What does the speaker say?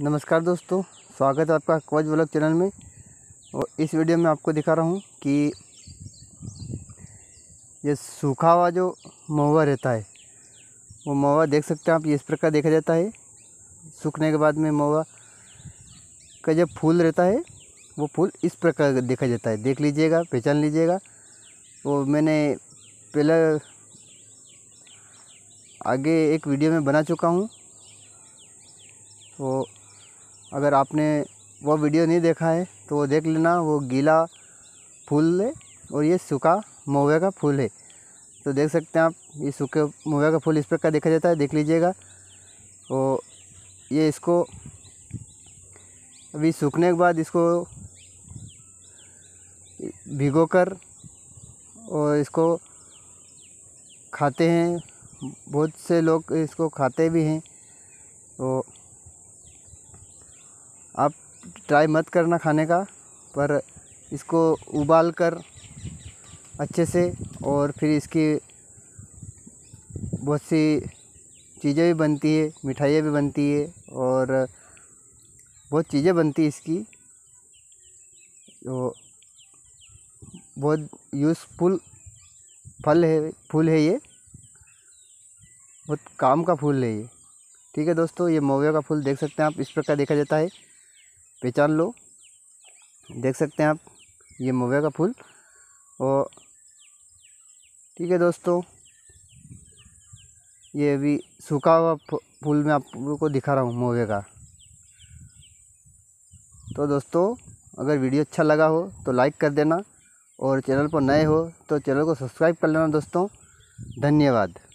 नमस्कार दोस्तों स्वागत है आपका अकवाज ब्लॉग चैनल में और इस वीडियो में आपको दिखा रहा हूँ कि ये सूखा हुआ जो महुआ रहता है वो महुआ देख सकते हैं आप इस प्रकार देखा जाता है सूखने के बाद में महुआ का जब फूल रहता है वो फूल इस प्रकार देखा जाता है देख लीजिएगा पहचान लीजिएगा वो मैंने पहला आगे एक वीडियो में बना चुका हूँ तो अगर आपने वो वीडियो नहीं देखा है तो वो देख लेना वो गीला फूल है और ये सूखा मोवे का फूल है तो देख सकते हैं आप ये सूखे मोवे का फूल इस प्रकार देखा जाता है देख लीजिएगा और ये इसको अभी सूखने के बाद इसको भिगो कर और इसको खाते हैं बहुत से लोग इसको खाते भी हैं तो आप ट्राई मत करना खाने का पर इसको उबाल कर अच्छे से और फिर इसकी बहुत सी चीज़ें भी बनती है मिठाइयाँ भी बनती है और बहुत चीज़ें बनती है इसकी तो बहुत यूज़फुल फल है फूल है ये बहुत काम का फूल है ये ठीक है दोस्तों ये मोवे का फूल देख सकते हैं आप इस प्रकार देखा जाता है पहचान लो देख सकते हैं आप ये मोवे का फूल और ठीक है दोस्तों ये अभी सूखा हुआ फूल मैं आपको दिखा रहा हूँ मोवे का तो दोस्तों अगर वीडियो अच्छा लगा हो तो लाइक कर देना और चैनल पर नए हो तो चैनल को सब्सक्राइब कर लेना दोस्तों धन्यवाद